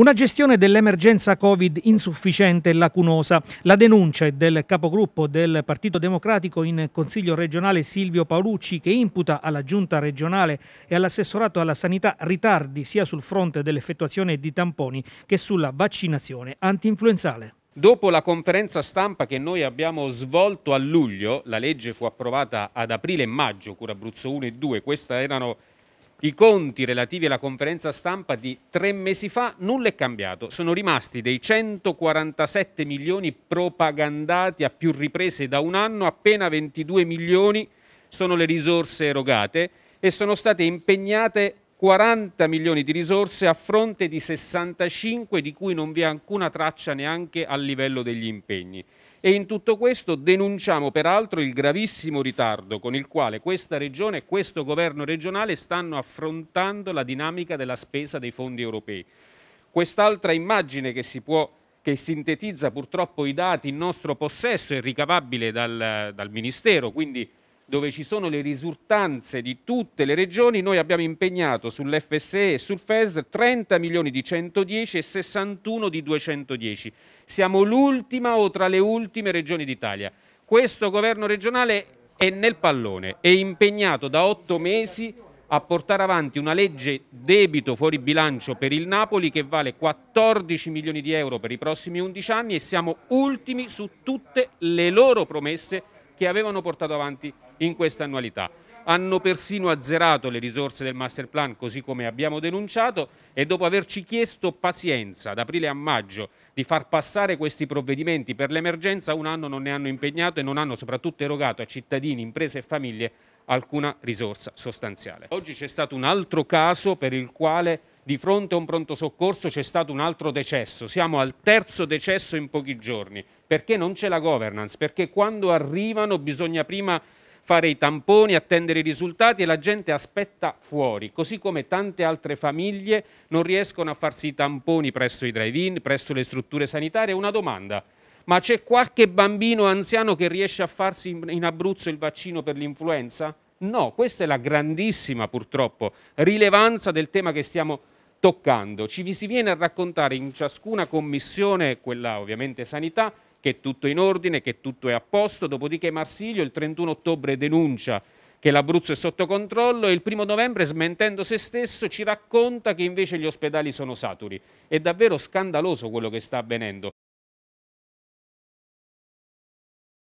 Una gestione dell'emergenza Covid insufficiente e lacunosa. La denuncia è del capogruppo del Partito Democratico in Consiglio regionale Silvio Paolucci che imputa alla Giunta regionale e all'assessorato alla sanità ritardi sia sul fronte dell'effettuazione di tamponi che sulla vaccinazione antinfluenzale. Dopo la conferenza stampa che noi abbiamo svolto a luglio, la legge fu approvata ad aprile e maggio, cura Abruzzo 1 e 2, queste erano i conti relativi alla conferenza stampa di tre mesi fa nulla è cambiato, sono rimasti dei 147 milioni propagandati a più riprese da un anno, appena 22 milioni sono le risorse erogate e sono state impegnate 40 milioni di risorse a fronte di 65 di cui non vi è alcuna traccia neanche a livello degli impegni. E in tutto questo denunciamo peraltro il gravissimo ritardo con il quale questa regione e questo governo regionale stanno affrontando la dinamica della spesa dei fondi europei. Quest'altra immagine che si può che sintetizza purtroppo i dati in nostro possesso è ricavabile dal, dal Ministero, quindi dove ci sono le risultanze di tutte le regioni, noi abbiamo impegnato sull'FSE e sul FES 30 milioni di 110 e 61 di 210. Siamo l'ultima o tra le ultime regioni d'Italia. Questo governo regionale è nel pallone, è impegnato da otto mesi a portare avanti una legge debito fuori bilancio per il Napoli che vale 14 milioni di euro per i prossimi 11 anni e siamo ultimi su tutte le loro promesse che avevano portato avanti in questa annualità. Hanno persino azzerato le risorse del master plan, così come abbiamo denunciato, e dopo averci chiesto pazienza da aprile a maggio di far passare questi provvedimenti per l'emergenza, un anno non ne hanno impegnato e non hanno soprattutto erogato a cittadini, imprese e famiglie alcuna risorsa sostanziale. Oggi c'è stato un altro caso per il quale di fronte a un pronto soccorso c'è stato un altro decesso, siamo al terzo decesso in pochi giorni, perché non c'è la governance, perché quando arrivano bisogna prima fare i tamponi, attendere i risultati e la gente aspetta fuori, così come tante altre famiglie non riescono a farsi i tamponi presso i drive-in, presso le strutture sanitarie. Una domanda, ma c'è qualche bambino anziano che riesce a farsi in Abruzzo il vaccino per l'influenza? No, questa è la grandissima purtroppo rilevanza del tema che stiamo toccando. Ci si viene a raccontare in ciascuna commissione, quella ovviamente sanità, che tutto è in ordine, che tutto è a posto, dopodiché Marsilio il 31 ottobre denuncia che l'Abruzzo è sotto controllo e il primo novembre, smentendo se stesso, ci racconta che invece gli ospedali sono saturi. È davvero scandaloso quello che sta avvenendo.